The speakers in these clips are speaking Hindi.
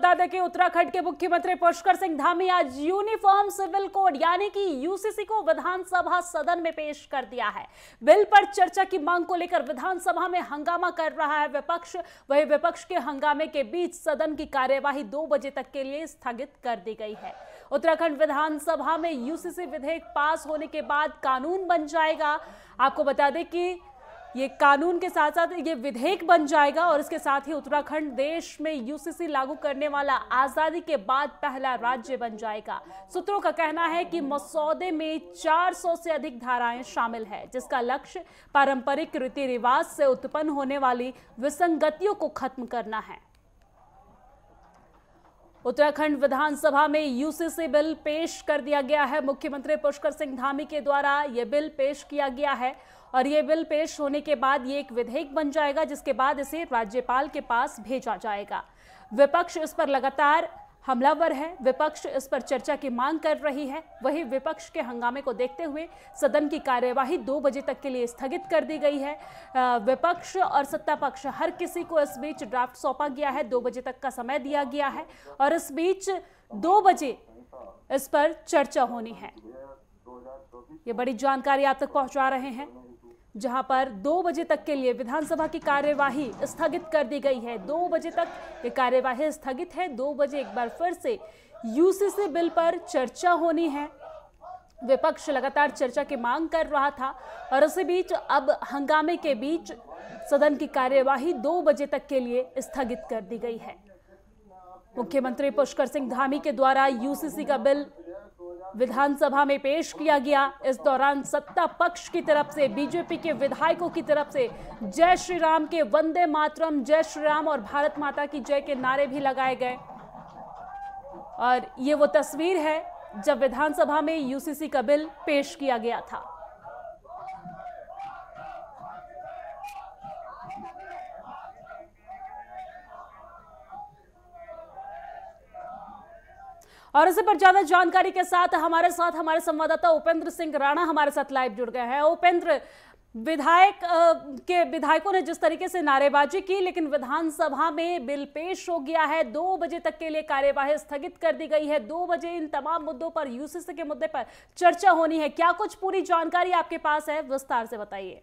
बता दें कि उत्तराखंड के मुख्यमंत्री पुष्कर सिंह धामी आज यूनिफॉर्म सिविल कोड यानी कि यूसीसी को विधानसभा सदन में पेश कर दिया है बिल पर चर्चा की मांग को लेकर विधानसभा में हंगामा कर रहा है विपक्ष वही विपक्ष के हंगामे के बीच सदन की कार्यवाही दो बजे तक के लिए स्थगित कर दी गई है उत्तराखंड विधानसभा में यूसीसी विधेयक पास होने के बाद कानून बन जाएगा आपको बता दें कि ये कानून के साथ साथ ये विधेयक बन जाएगा और इसके साथ ही उत्तराखंड देश में यूसीसी लागू करने वाला आज़ादी के बाद पहला राज्य बन जाएगा सूत्रों का कहना है कि मसौदे में 400 से अधिक धाराएं शामिल है जिसका लक्ष्य पारंपरिक रीति रिवाज से उत्पन्न होने वाली विसंगतियों को खत्म करना है उत्तराखंड विधानसभा में यूसीसी बिल पेश कर दिया गया है मुख्यमंत्री पुष्कर सिंह धामी के द्वारा यह बिल पेश किया गया है और ये बिल पेश होने के बाद ये एक विधेयक बन जाएगा जिसके बाद इसे राज्यपाल के पास भेजा जाएगा विपक्ष इस पर लगातार हमलावर है विपक्ष इस पर चर्चा की मांग कर रही है वही विपक्ष के हंगामे को देखते हुए सदन की कार्यवाही दो बजे तक के लिए स्थगित कर दी गई है विपक्ष और सत्ता पक्ष हर किसी को इस बीच ड्राफ्ट सौंपा गया है दो बजे तक का समय दिया गया है और इस बीच दो बजे इस पर चर्चा होनी है ये बड़ी जानकारी आप तक पहुंचा रहे हैं जहां पर दो बजे तक के लिए विधानसभा की कार्यवाही स्थगित कर दी गई है दो बजे तक ये कार्यवाही स्थगित है दो बजे एक बार फिर से यूसीसी बिल पर चर्चा होनी है विपक्ष लगातार चर्चा की मांग कर रहा था और इसी बीच अब हंगामे के बीच सदन की कार्यवाही दो बजे तक के लिए स्थगित कर दी गई है मुख्यमंत्री पुष्कर सिंह धामी के द्वारा यूसीसी का बिल विधानसभा में पेश किया गया इस दौरान सत्ता पक्ष की तरफ से बीजेपी के विधायकों की तरफ से जय श्री राम के वंदे मातरम जय श्री राम और भारत माता की जय के नारे भी लगाए गए और ये वो तस्वीर है जब विधानसभा में यूसीसी का बिल पेश किया गया था और इसी पर ज्यादा जानकारी के साथ हमारे साथ हमारे संवाददाता उपेंद्र सिंह राणा हमारे साथ लाइव जुड़ गए हैं उपेंद्र विधायक के विधायकों ने जिस तरीके से नारेबाजी की लेकिन विधानसभा में बिल पेश हो गया है दो बजे तक के लिए कार्यवाही स्थगित कर दी गई है दो बजे इन तमाम मुद्दों पर यूसीसी के मुद्दे पर चर्चा होनी है क्या कुछ पूरी जानकारी आपके पास है विस्तार से बताइए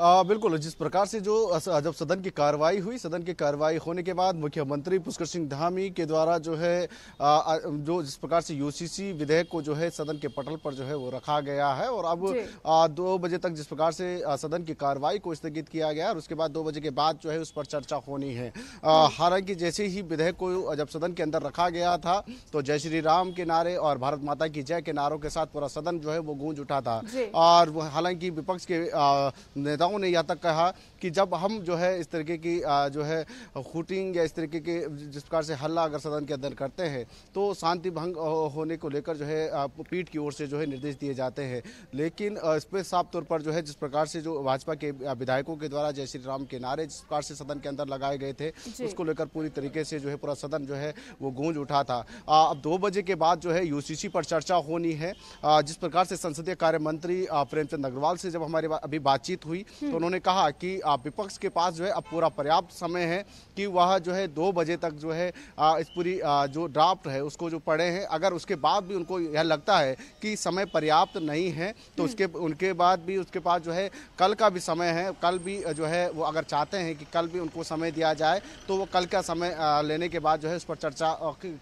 आ, बिल्कुल जिस प्रकार से जो जब सदन की कार्रवाई हुई सदन की कार्रवाई होने के बाद मुख्यमंत्री पुष्कर सिंह धामी के द्वारा जो है आ, जो जिस प्रकार से यूसीसी विधेयक को जो है सदन के पटल पर जो है वो रखा गया है और अब आ, दो बजे तक जिस प्रकार से सदन की कार्रवाई को स्थगित किया गया और उसके बाद दो बजे के बाद जो है उस पर चर्चा होनी है हालांकि जैसे ही विधेयक को जब सदन के अंदर रखा गया था तो जय श्री राम के नारे और भारत माता की जय के नारों के साथ पूरा सदन जो है वो गूंज उठा था और हालांकि विपक्ष के नेता नेताओं ने यहाँ तक कहा कि जब हम जो है इस तरीके की जो है हुटिंग या इस तरीके के जिस प्रकार से हल्ला अगर सदन के अंदर करते हैं तो शांति भंग होने को लेकर जो है पीठ की ओर से जो है निर्देश दिए जाते हैं लेकिन इस पर साफ तौर पर जो है जिस प्रकार से जो भाजपा के विधायकों के द्वारा जय श्री राम के नारे जिस प्रकार से सदन के अंदर लगाए गए थे उसको लेकर पूरी तरीके से जो है पूरा सदन जो है वो गूंज उठा था अब दो बजे के बाद जो है यूसीसी पर चर्चा होनी है जिस प्रकार से संसदीय कार्य मंत्री प्रेमचंद अग्रवाल से जब हमारी अभी बातचीत हुई तो हम्म। उन्होंने कहा कि हाँ, विपक्ष के पास जो है अब पूरा पर्याप्त समय है कि वह जो है दो बजे तक जो है इस पूरी जो ड्राफ्ट है उसको जो पढ़े हैं अगर उसके बाद भी उनको यह लगता है कि समय पर्याप्त नहीं है तो हम्म। उसके उनके बाद भी उसके पास जो है कल का भी समय है कल भी जो है वो अगर चाहते हैं कि कल भी उनको समय दिया जाए तो वो कल का समय लेने के बाद जो है उस पर चर्चा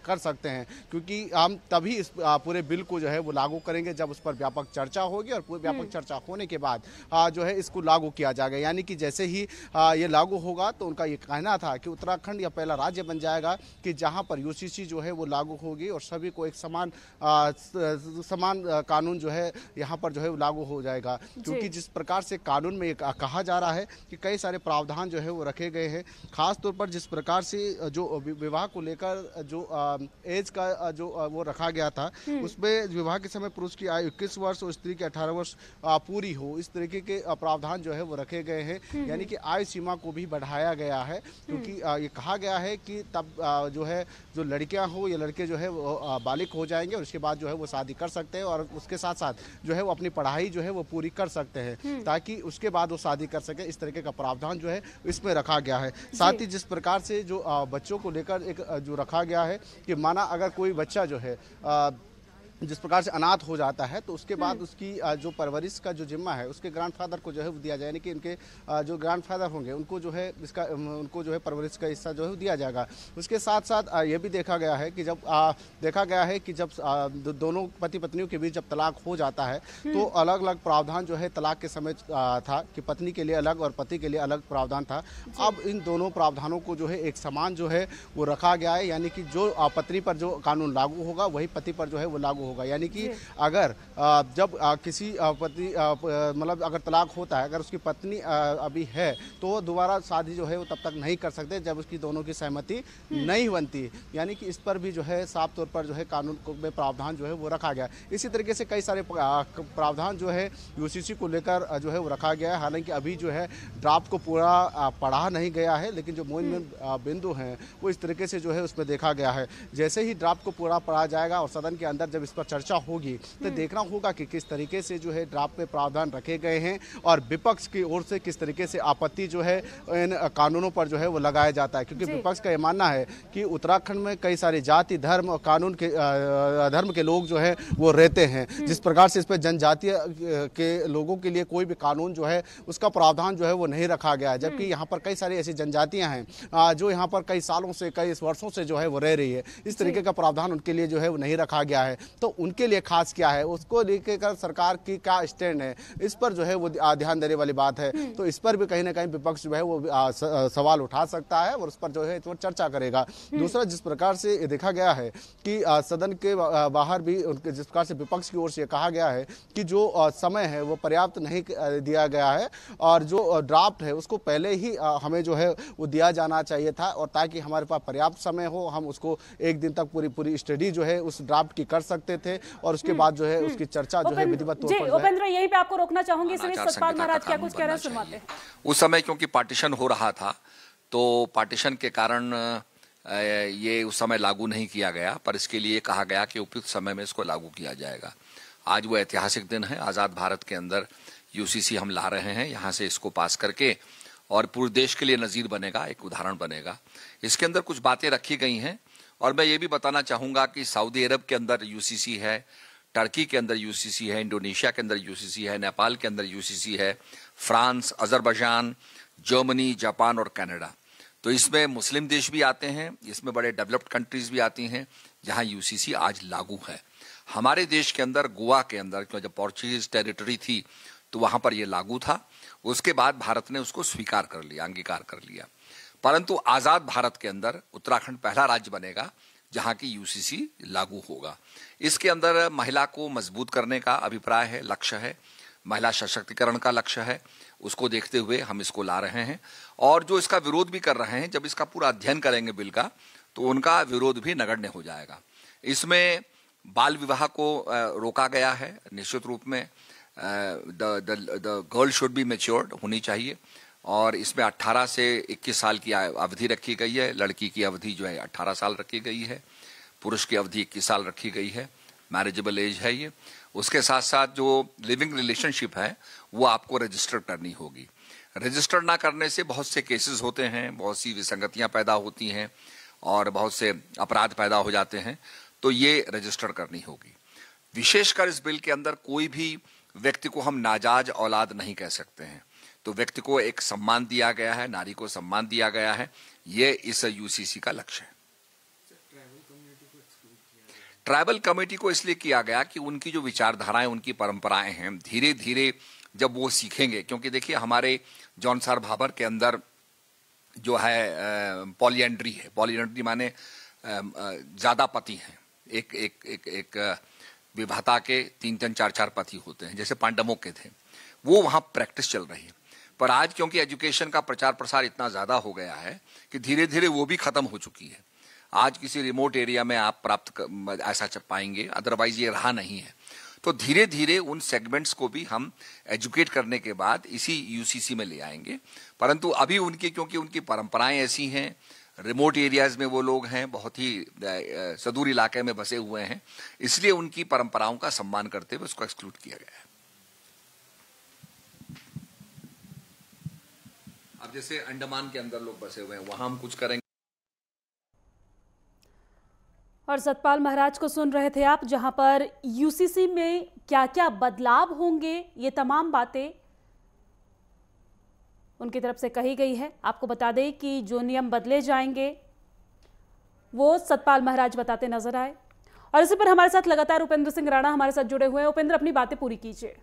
कर सकते हैं क्योंकि हम तभी इस पूरे बिल को जो है वो लागू करेंगे जब उस पर व्यापक चर्चा होगी और हम्म। व्यापक चर्चा होने के बाद जो है इसको लागू किया जाएगा यानी कि जैसे जैसे ही ये लागू होगा तो उनका ये कहना था कि उत्तराखंड यह पहला राज्य बन जाएगा कि जहाँ पर यूसीसी जो है वो लागू होगी और सभी को एक समान आ, समान कानून जो है यहाँ पर जो है लागू हो जाएगा क्योंकि जिस प्रकार से कानून में कहा जा रहा है कि कई सारे प्रावधान जो है वो रखे गए हैं खासतौर पर जिस प्रकार से जो विवाह को लेकर जो एज का जो वो रखा गया था हम्म। उसमें विवाह के समय पुरुष की आयु इक्कीस वर्ष और स्त्री की अठारह वर्ष पूरी हो इस तरीके के प्रावधान जो है वो रखे गए हैं हम्म। हम्म। यानी कि आय सीमा को भी बढ़ाया गया है क्योंकि हम्म। ये कहा गया है कि तब जो है जो लड़कियां हो या लड़के जो है वो बालिक हो जाएंगे और उसके बाद जो है वो शादी कर सकते हैं और उसके साथ साथ जो है वो अपनी पढ़ाई जो है वो पूरी कर सकते हैं हम्म। ताकि उसके बाद वो शादी कर सके इस तरीके का प्रावधान जो है इसमें रखा गया है साथ ही जिस प्रकार से जो बच्चों को लेकर एक जो रखा गया है कि माना अगर कोई बच्चा जो है जिस प्रकार से अनाथ हो जाता है तो उसके बाद हम्म। उसकी जो परवरिश का जो जिम्मा है उसके ग्रैंडफादर को जो है दिया जाए यानी कि इनके जो ग्रैंडफादर होंगे उनको जो है इसका उनको जो है परवरिश का हिस्सा जो है दिया जाएगा उसके साथ साथ ये भी देखा गया है कि जब देखा गया है कि जब दोनों पति पत्नियों के बीच जब तलाक हो जाता है हम्म। तो अलग अलग प्रावधान जो है तलाक के समय था कि पत्नी के लिए अलग और पति के लिए अलग प्रावधान था अब इन दोनों प्रावधानों को जो है एक समान जो है वो रखा गया है यानी कि जो पत्नी पर जो कानून लागू होगा वही पति पर जो है वो लागू होगा यानी कि अगर जब किसी पति मतलब अगर तलाक होता है अगर उसकी पत्नी अभी है तो दोबारा शादी जो है वो तब तक नहीं कर सकते जब उसकी दोनों की सहमति हम्म। नहीं बनती यानी कि इस पर भी जो है साफ तौर पर जो है कानून में प्रावधान जो है वो रखा गया इसी तरीके से कई सारे प्रावधान जो है यू को लेकर जो है वो रखा गया है हालांकि अभी जो है ड्राफ्ट को पूरा पढ़ा नहीं गया है लेकिन जो मोइन हम्म। बिंदु हैं वो इस तरीके से जो है उसमें देखा गया है जैसे ही ड्राफ्ट को पूरा पढ़ा जाएगा और सदन के अंदर जब पर चर्चा होगी तो हम्म। देखना होगा कि किस तरीके से जो है ड्राफ्ट में प्रावधान रखे गए हैं और विपक्ष की ओर से किस तरीके से आपत्ति जो है इन कानूनों पर जो है वो लगाया जाता है क्योंकि विपक्ष का ये मानना है कि उत्तराखंड में कई सारे जाति धर्म और कानून के धर्म के लोग जो है वो रहते हैं हम्म। जिस प्रकार से इस पर जनजातीय के लोगों के लिए कोई भी कानून जो है उसका प्रावधान जो है वो नहीं रखा गया है जबकि हम्म। यहाँ पर कई सारी ऐसी जनजातियाँ हैं जो यहाँ पर कई सालों से कई वर्षों से जो है वो रह रही है इस तरीके का प्रावधान उनके लिए जो है वो नहीं रखा गया है तो उनके लिए खास क्या है उसको लेकर सरकार की क्या स्टैंड है इस पर जो है वो ध्यान देने वाली बात है हम्म। तो इस पर भी कहीं ना कहीं विपक्ष जो है वो सवाल उठा सकता है और उस पर जो है तो चर्चा करेगा हम्म। दूसरा जिस प्रकार से देखा गया है कि सदन के बाहर भी उनके जिस प्रकार से विपक्ष की ओर से कहा गया है कि जो समय है वो पर्याप्त नहीं दिया गया है और जो ड्राफ्ट है उसको पहले ही हमें जो है वो दिया जाना चाहिए था और ताकि हमारे पास पर्याप्त समय हो हम उसको एक दिन तक पूरी पूरी स्टडी जो है उस ड्राफ्ट की कर सकते करते थे और उसके हम्म, बाद जो है हम्म। उसकी चर्चा जो है विधिवत तौर पर उपेंद्र यही पे आपको रोकना चाहूंगी सतपाल महाराज क्या कुछ कह रहे सुनवाते उस समय क्योंकि पार्टीशन हो रहा था तो पार्टीशन के कारण ये उस समय लागू नहीं किया गया पर इसके लिए कहा गया कि उपयुक्त समय में इसको लागू किया जाएगा आज वो ऐतिहासिक दिन है आज़ाद भारत के अंदर यूसीसी हम ला रहे हैं यहाँ से इसको पास करके और पूरे देश के लिए नज़ीर बनेगा एक उदाहरण बनेगा इसके अंदर कुछ बातें रखी गई हैं और मैं ये भी बताना चाहूंगा कि सऊदी अरब के अंदर यूसीसी है टर्की के अंदर यूसीसी है इंडोनेशिया के अंदर यूसीसी है नेपाल के अंदर यूसीसी है फ्रांस अजरबैजान जर्मनी जापान और कनाडा तो इसमें मुस्लिम देश भी आते हैं इसमें बड़े डेवलप्ड कंट्रीज भी आती हैं जहां यूसीसी आज लागू है हमारे देश के अंदर गोवा के अंदर क्यों जब पोर्चुगीज टेरिटरी थी तो वहां पर यह लागू था उसके बाद भारत ने उसको स्वीकार कर लिया अंगीकार कर लिया परंतु आज़ाद भारत के अंदर उत्तराखंड पहला राज्य बनेगा जहां की यूसीसी लागू होगा इसके अंदर महिला को मजबूत करने का अभिप्राय है लक्ष्य है महिला सशक्तिकरण का लक्ष्य है उसको देखते हुए हम इसको ला रहे हैं और जो इसका विरोध भी कर रहे हैं जब इसका पूरा अध्ययन करेंगे बिल का तो उनका विरोध भी नगण्य हो जाएगा इसमें बाल विवाह को रोका गया है निश्चित रूप में the girl should be matured होनी चाहिए और इसमें 18 से 21 साल की अवधि रखी गई है लड़की की अवधि जो है 18 साल रखी गई है पुरुष की अवधि 21 साल रखी गई है मैरिजेबल एज है ये उसके साथ साथ जो लिविंग रिलेशनशिप है वो आपको रजिस्टर करनी होगी रजिस्टर ना करने से बहुत से केसेस होते हैं बहुत सी विसंगतियाँ पैदा होती हैं और बहुत से अपराध पैदा हो जाते हैं तो ये रजिस्टर करनी होगी विशेषकर इस बिल के अंदर कोई भी व्यक्ति को हम नाजाज औलाद नहीं कह सकते हैं तो व्यक्ति को एक सम्मान दिया गया है नारी को सम्मान दिया गया है ये इस यूसीसी का लक्ष्य है ट्राइबल कमेटी को इसलिए किया गया कि उनकी जो विचारधाराएं उनकी परंपराएं हैं धीरे धीरे जब वो सीखेंगे क्योंकि देखिए हमारे जॉनसार भाबर के अंदर जो है पॉलियंड्री है पॉलियंड्री माने ज़्यादा पति हैं एक एक एक एक विभाता के तीन तीन चार चार पति होते हैं जैसे पांडवों के थे वो वहाँ प्रैक्टिस चल रही है पर आज क्योंकि एजुकेशन का प्रचार प्रसार इतना ज़्यादा हो गया है कि धीरे धीरे वो भी ख़त्म हो चुकी है आज किसी रिमोट एरिया में आप प्राप्त ऐसा चल पाएंगे अदरवाइज ये रहा नहीं है तो धीरे धीरे उन सेगमेंट्स को भी हम एजुकेट करने के बाद इसी यूसीसी में ले आएंगे परंतु अभी उनकी क्योंकि उनकी परंपराएं ऐसी हैं रिमोट एरियाज में वो लोग हैं बहुत ही सदूर इलाके में बसे हुए हैं इसलिए उनकी परंपराओं का सम्मान करते हुए उसको एक्सक्लूड किया गया है अब जैसे अंडमान के अंदर लोग बसे हुए हैं वहां हम कुछ करेंगे और सतपाल महाराज को सुन रहे थे आप जहां पर यूसीसी में क्या क्या बदलाव होंगे ये तमाम बातें उनकी तरफ से कही गई है आपको बता दें कि जो नियम बदले जाएंगे वो सतपाल महाराज बताते नजर आए और इसी पर हमारे साथ लगातार उपेंद्र सिंह राणा हमारे साथ जुड़े हुए हैं उपेंद्र अपनी बातें पूरी कीजिए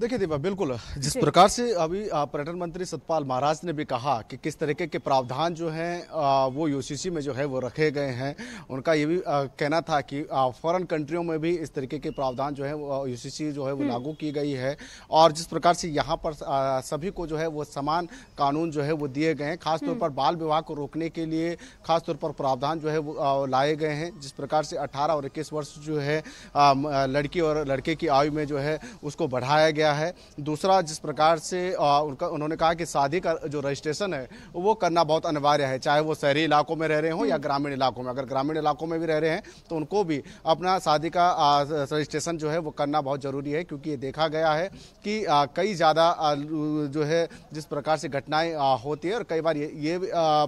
देखिए दीपा बिल्कुल जिस प्रकार से अभी पर्यटन मंत्री सतपाल महाराज ने भी कहा कि किस तरीके के प्रावधान जो हैं वो यूसीसी में जो है वो रखे गए हैं उनका ये भी कहना था कि फॉरेन कंट्रियों में भी इस तरीके के प्रावधान जो है यूसीसी जो है वो हम्म। लागू की गई है और जिस प्रकार से यहाँ पर सभी को जो है वो समान कानून जो है वो दिए गए हैं खासतौर हम्म। पर बाल विवाह को रोकने के लिए खासतौर पर प्रावधान जो है वो लाए गए हैं जिस प्रकार से अठारह और इक्कीस वर्ष जो है लड़की और लड़के की आयु में जो है उसको बढ़ाया गया है दूसरा जिस प्रकार से उनका उन्होंने कहा कि शादी का जो रजिस्ट्रेशन है वो करना बहुत अनिवार्य है चाहे वो शहरी इलाकों में रह रहे हों या हम्म। ग्रामीण इलाकों में अगर ग्रामीण इलाकों में भी रह रहे हैं तो उनको भी अपना शादी का रजिस्ट्रेशन जो है वो करना बहुत ज़रूरी है क्योंकि ये देखा गया है कि कई ज़्यादा जो है जिस प्रकार से घटनाएँ होती है और कई बार ये, ये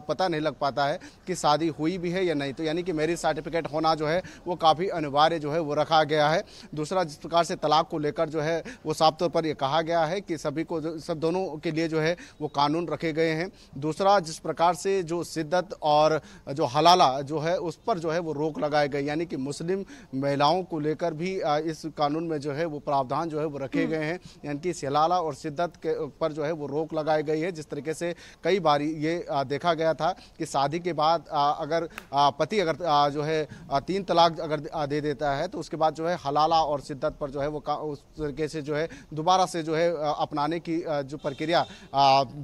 पता नहीं लग पाता है कि शादी हुई भी है या नहीं तो यानी कि मेरिज सर्टिफिकेट होना जो है वो काफ़ी अनिवार्य जो है वो रखा गया है दूसरा जिस प्रकार से तलाक को लेकर जो है वो साफ तो तौर पर यह कहा गया है कि सभी को सब दोनों के लिए जो है वो कानून रखे गए हैं दूसरा जिस प्रकार से जो शिद्दत और जो हलाला जो है उस पर जो है वो रोक लगाए गए यानी कि मुस्लिम महिलाओं को लेकर भी इस कानून में जो है वो प्रावधान जो है वो रखे गए हैं यानी कि हलाला और शिद्दत के पर जो है वो रोक लगाई गई है जिस तरीके से कई बार ये देखा गया था कि शादी के बाद अगर पति अगर जो है तीन तलाक अगर दे देता है तो उसके बाद जो है हलाला और शिद्दत पर जो है वो उस तरीके से जो है दोबारा से जो है अपनाने की जो प्रक्रिया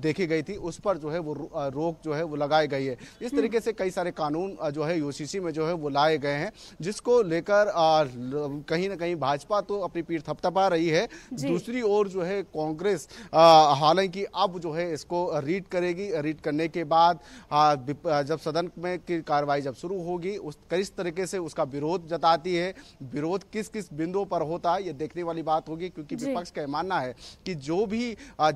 देखी गई थी उस पर जो है वो रोक जो है वो लगाई गई है इस तरीके से कई सारे कानून जो है यूसीसी में जो है वो लाए गए हैं जिसको लेकर कहीं ना कहीं भाजपा तो अपनी पीठ थपथपा रही है दूसरी ओर जो है कांग्रेस हालांकि अब जो है इसको रीड करेगी रीड करने के बाद जब सदन में की कार्रवाई जब शुरू होगी उस किस तरीके से उसका विरोध जताती है विरोध किस किस बिंदुओं पर होता है ये देखने वाली बात होगी क्योंकि विपक्ष के का मानना है कि जो भी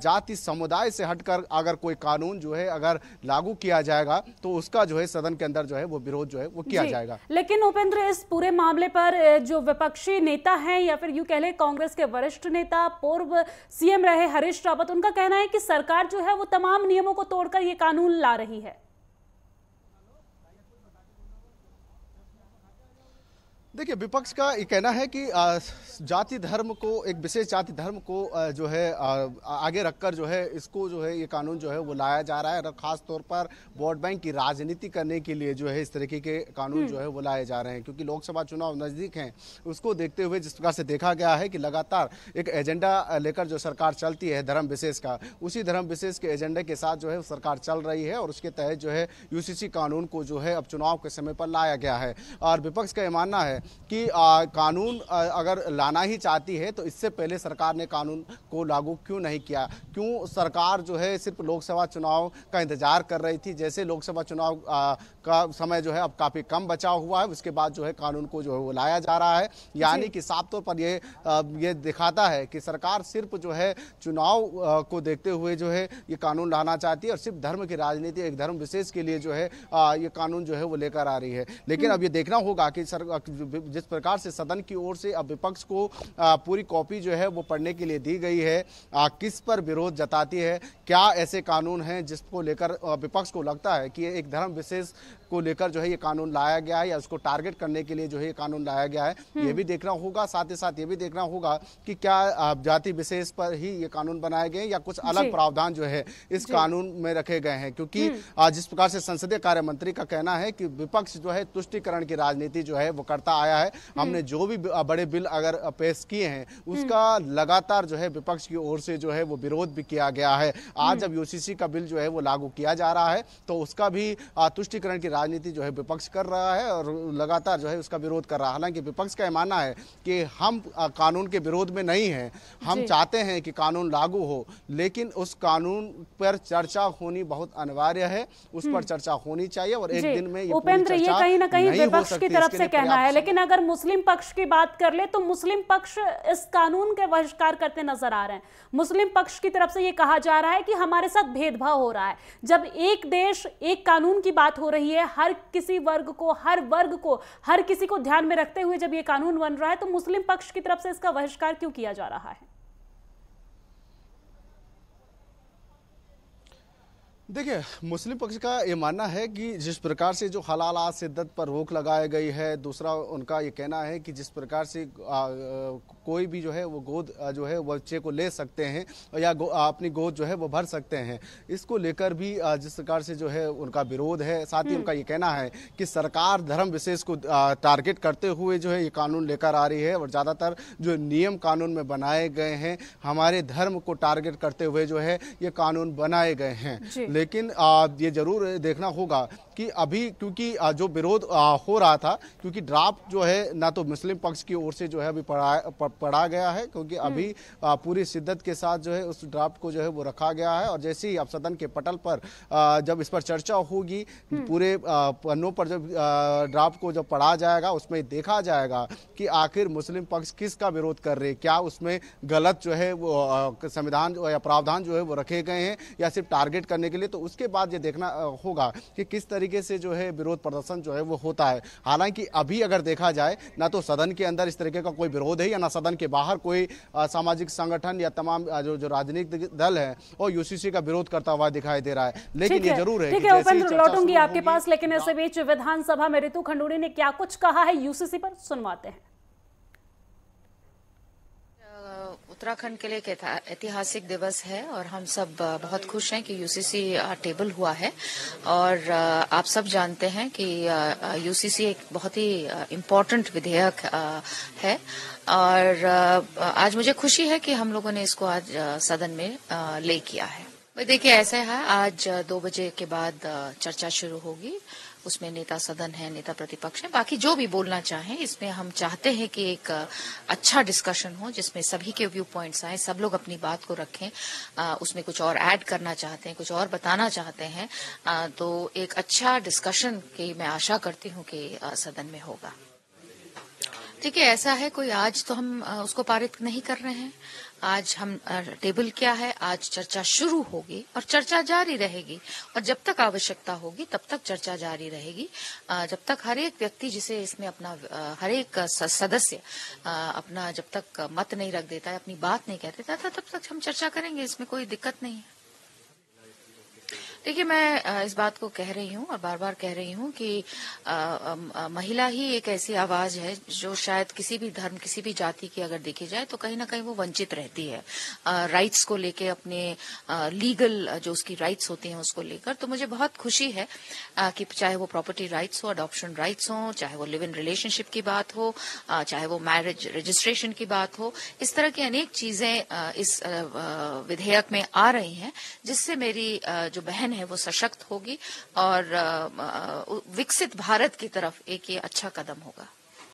जाति समुदाय से हटकर अगर कोई कानून जो है अगर लागू किया जाएगा तो उसका जो है सदन के अंदर जो है वो विरोध जो है वो किया जाएगा लेकिन उपेंद्र इस पूरे मामले पर जो विपक्षी नेता है या फिर यू कह ले कांग्रेस के वरिष्ठ नेता पूर्व सीएम रहे हरीश रावत उनका कहना है कि सरकार जो है वो तमाम नियमों को तोड़कर ये कानून ला रही है देखिए विपक्ष का ये कहना है कि आ, जाति धर्म को एक विशेष जाति धर्म को जो है आगे रखकर जो है इसको जो है ये कानून जो है वो लाया जा रहा है और खास तौर पर वोट बैंक की राजनीति करने के लिए जो है इस तरीके के कानून हम्म। जो है वो लाए जा रहे हैं क्योंकि लोकसभा चुनाव नज़दीक हैं उसको देखते हुए जिस प्रकार से देखा गया है कि लगातार एक एजेंडा लेकर जो सरकार चलती है धर्म विशेष का उसी धर्म विशेष के एजेंडे के साथ जो है सरकार चल रही है और उसके तहत जो है यूसीसी कानून को जो है अब चुनाव के समय पर लाया गया है और विपक्ष का ये मानना है कि कानून अगर ला जाना ही चाहती है तो इससे पहले सरकार ने कानून को लागू क्यों नहीं किया क्यों सरकार जो है सिर्फ लोकसभा चुनाव का इंतजार कर रही थी जैसे लोकसभा चुनाव का समय जो है अब काफ़ी कम बचा हुआ है उसके बाद जो है कानून को जो है वो लाया जा रहा है यानी कि साफ तौर पर ये ये दिखाता है कि सरकार सिर्फ जो है चुनाव को देखते हुए जो है ये कानून लाना चाहती है और सिर्फ धर्म की राजनीति एक धर्म विशेष के लिए जो है ये कानून जो है वो लेकर आ रही है लेकिन हम्म। अब ये देखना होगा कि सर जिस प्रकार से सदन की ओर से अब विपक्ष को उसको पूरी कॉपी जो है वो पढ़ने के लिए दी गई है किस पर विरोध जताती है क्या ऐसे कानून हैं जिसको लेकर विपक्ष को लगता है कि एक धर्म विशेष को लेकर जो है ये कानून लाया गया है या उसको टारगेट करने के लिए जो है ये कानून लाया गया है हम्म। ये भी देखना होगा साथ ही साथ ये भी देखना होगा कि क्या जाति विशेष पर ही ये कानून बनाए गए या कुछ अलग प्रावधान जो है इस कानून में रखे गए हैं क्योंकि हम्म। जिस प्रकार से संसदीय कार्य मंत्री का कहना है कि विपक्ष जो है तुष्टिकरण की राजनीति जो है वो करता आया है हम्म। हमने जो भी बड़े बिल अगर पेश किए हैं हम्म। उसका लगातार जो है विपक्ष की ओर से जो है वो विरोध भी किया गया है आज हम्म। जब यूसीसी का बिल जो है वो लागू किया जा रहा है तो उसका भी तुष्टिकरण की राजनीति जो है विपक्ष कर रहा है और लगातार जो है उसका विरोध कर रहा है हालांकि विपक्ष का मानना है कि हम कानून के विरोध में नहीं है हम चाहते हैं कि कानून लागू हो लेकिन उस कानून पर चर्चा होनी बहुत अनिवार्य है उस पर हम्म। चर्चा होनी चाहिए और एक दिन में उपेंद्र ये कहीं ना कहीं विपक्ष की तरफ से कहना है लेकिन अगर मुस्लिम पक्ष की बात कर ले तो मुस्लिम मुस्लिम पक्ष इस कानून के बहिष्कार करते नजर आ रहे हैं मुस्लिम पक्ष की तरफ से ये कहा जा रहा है कि हमारे साथ भेदभाव हो रहा है जब एक देश एक कानून की बात हो रही है हर किसी वर्ग को हर वर्ग को हर किसी को ध्यान में रखते हुए जब ये कानून बन रहा है तो मुस्लिम पक्ष की तरफ से इसका बहिष्कार क्यों किया जा रहा है देखिए मुस्लिम पक्ष का ये मानना है कि जिस प्रकार से जो हलाला शिद्दत पर रोक लगाई गई है दूसरा उनका ये कहना है कि जिस प्रकार से आ, कोई भी जो है वो गोद जो है वो बच्चे को ले सकते हैं या गो, अपनी गोद जो है वो भर सकते हैं इसको लेकर भी जिस प्रकार से जो है उनका विरोध है साथ ही हम्म। उनका ये कहना है कि सरकार धर्म विशेष को टारगेट करते हुए जो है ये कानून लेकर आ रही है और ज़्यादातर जो नियम कानून में बनाए गए हैं हमारे धर्म को टारगेट करते हुए जो है ये कानून बनाए गए हैं लेकिन ये ज़रूर देखना होगा कि अभी क्योंकि जो विरोध हो रहा था क्योंकि ड्राफ्ट जो है ना तो मुस्लिम पक्ष की ओर से जो है अभी पढ़ा पढ़ा गया है क्योंकि अभी पूरी शिद्दत के साथ जो है उस ड्राफ्ट को जो है वो रखा गया है और जैसे ही अब सदन के पटल पर जब इस पर चर्चा होगी हम्म। पूरे पन्नों पर जब ड्राफ्ट को जब पढ़ा जाएगा उसमें देखा जाएगा कि आखिर मुस्लिम पक्ष किसका विरोध कर रहे क्या उसमें गलत जो है वो संविधान या प्रावधान जो है वो रखे गए हैं या सिर्फ टारगेट करने के लिए तो उसके बाद ये देखना होगा कि किस तरीके तरीके से जो है विरोध प्रदर्शन जो है वो होता है हालांकि अभी अगर देखा जाए ना तो सदन के अंदर इस तरीके का कोई विरोध है या ना सदन के बाहर कोई सामाजिक संगठन या तमाम जो जो राजनीतिक दल है वो यूसीसी का विरोध करता हुआ दिखाई दे रहा है लेकिन ये जरूर है लौटूंगी आपके पास लेकिन इस बीच विधानसभा में रितु खंडूरी ने क्या कुछ कहा है यूसीसी पर सुनवाते हैं उत्तराखंड के लिए एक ऐतिहासिक दिवस है और हम सब बहुत खुश हैं कि यूसीसी टेबल हुआ है और आप सब जानते हैं कि यूसीसी एक बहुत ही इम्पोर्टेंट विधेयक है और आज मुझे खुशी है कि हम लोगों ने इसको आज सदन में ले किया है देखिए ऐसा है आज दो बजे के बाद चर्चा शुरू होगी उसमें नेता सदन है नेता प्रतिपक्ष है बाकी जो भी बोलना चाहें इसमें हम चाहते हैं कि एक अच्छा डिस्कशन हो जिसमें सभी के व्यू पॉइंट्स आए सब लोग अपनी बात को रखें उसमें कुछ और ऐड करना चाहते हैं कुछ और बताना चाहते हैं तो एक अच्छा डिस्कशन की मैं आशा करती हूं कि सदन में होगा देखिए ऐसा है कोई आज तो हम उसको पारित नहीं कर रहे हैं आज हम टेबल क्या है आज चर्चा शुरू होगी और चर्चा जारी रहेगी और जब तक आवश्यकता होगी तब तक चर्चा जारी रहेगी जब तक हर एक व्यक्ति जिसे इसमें अपना हर एक सदस्य अपना जब तक मत नहीं रख देता है अपनी बात नहीं कह देता तब तक हम चर्चा करेंगे इसमें कोई दिक्कत नहीं है देखिए मैं इस बात को कह रही हूँ और बार बार कह रही हूँ कि आ, आ, आ, महिला ही एक ऐसी आवाज है जो शायद किसी भी धर्म किसी भी जाति की अगर देखी जाए तो कहीं ना कहीं वो वंचित रहती है राइट्स को लेके अपने लीगल जो उसकी राइट्स होती हैं उसको लेकर तो मुझे बहुत खुशी है कि चाहे वो प्रॉपर्टी राइट्स हो अडॉप्शन राइट्स हो चाहे वो लिव इन रिलेशनशिप की बात हो चाहे वो मैरिज रजिस्ट्रेशन की बात हो इस तरह की अनेक चीजें इस विधेयक में आ रही हैं जिससे मेरी जो बहन है वो सशक्त होगी और विकसित भारत की तरफ एक ये अच्छा कदम होगा